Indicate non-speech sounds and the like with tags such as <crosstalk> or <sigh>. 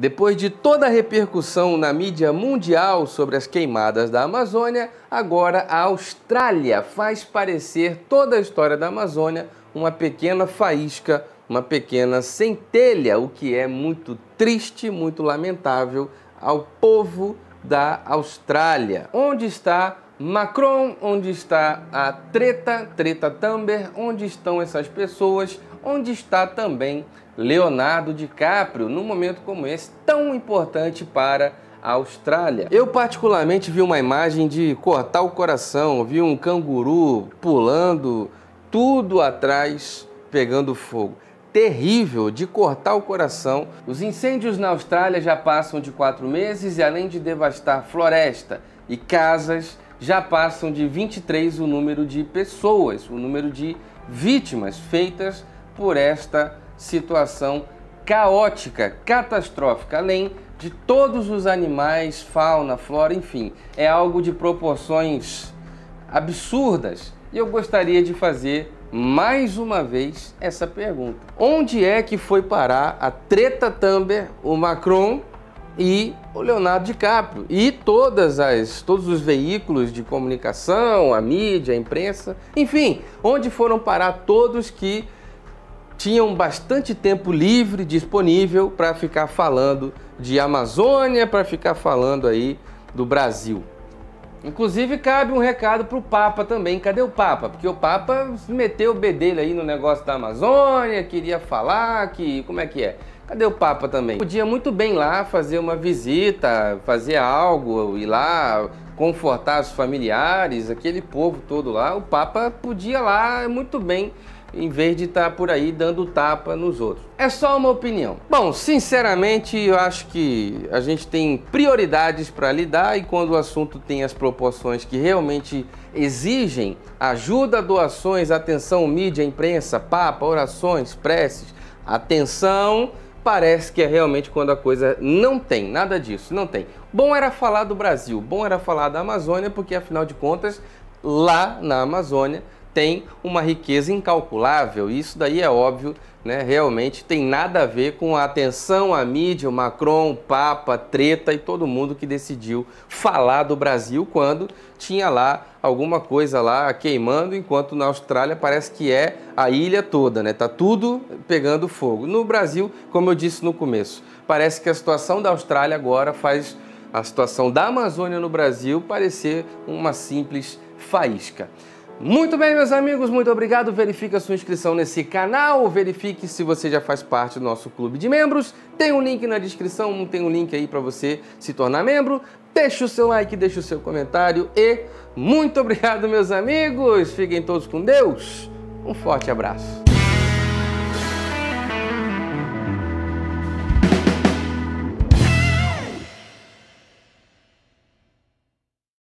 Depois de toda a repercussão na mídia mundial sobre as queimadas da Amazônia, agora a Austrália faz parecer toda a história da Amazônia uma pequena faísca, uma pequena centelha, o que é muito triste, muito lamentável ao povo da Austrália. Onde está Macron, onde está a treta, treta Tumber? onde estão essas pessoas, onde está também Leonardo DiCaprio, num momento como esse, tão importante para a Austrália. Eu particularmente vi uma imagem de cortar o coração, vi um canguru pulando, tudo atrás pegando fogo terrível de cortar o coração. Os incêndios na Austrália já passam de quatro meses e, além de devastar floresta e casas, já passam de 23 o número de pessoas, o número de vítimas feitas por esta situação caótica, catastrófica, além de todos os animais, fauna, flora, enfim, é algo de proporções absurdas. E eu gostaria de fazer mais uma vez essa pergunta: onde é que foi parar a treta Thumber, o Macron e o Leonardo DiCaprio. E todas as, todos os veículos de comunicação, a mídia, a imprensa, enfim, onde foram parar todos que tinham bastante tempo livre, disponível para ficar falando de Amazônia, para ficar falando aí do Brasil. Inclusive, cabe um recado para o Papa também. Cadê o Papa? Porque o Papa meteu o bedelho aí no negócio da Amazônia, queria falar que. Como é que é? Cadê o Papa também? Podia muito bem lá fazer uma visita, fazer algo, ir lá confortar os familiares, aquele povo todo lá. O Papa podia lá muito bem em vez de estar tá por aí dando tapa nos outros. É só uma opinião. Bom, sinceramente, eu acho que a gente tem prioridades para lidar e quando o assunto tem as proporções que realmente exigem ajuda, doações, atenção, mídia, imprensa, papa, orações, preces, atenção parece que é realmente quando a coisa não tem, nada disso, não tem. Bom era falar do Brasil, bom era falar da Amazônia, porque afinal de contas, lá na Amazônia tem uma riqueza incalculável, isso daí é óbvio, né? realmente tem nada a ver com a atenção à mídia, o Macron, o Papa, treta e todo mundo que decidiu falar do Brasil quando tinha lá alguma coisa lá queimando, enquanto na Austrália parece que é a ilha toda, né? Tá tudo pegando fogo. No Brasil, como eu disse no começo, parece que a situação da Austrália agora faz a situação da Amazônia no Brasil parecer uma simples faísca. Muito bem, meus amigos, muito obrigado. Verifique a sua inscrição nesse canal, verifique se você já faz parte do nosso clube de membros. Tem um link na descrição, tem um link aí para você se tornar membro. Deixe o seu like, deixe o seu comentário e muito <laughs> obrigado, meus amigos. Fiquem todos com Deus. Um forte abraço.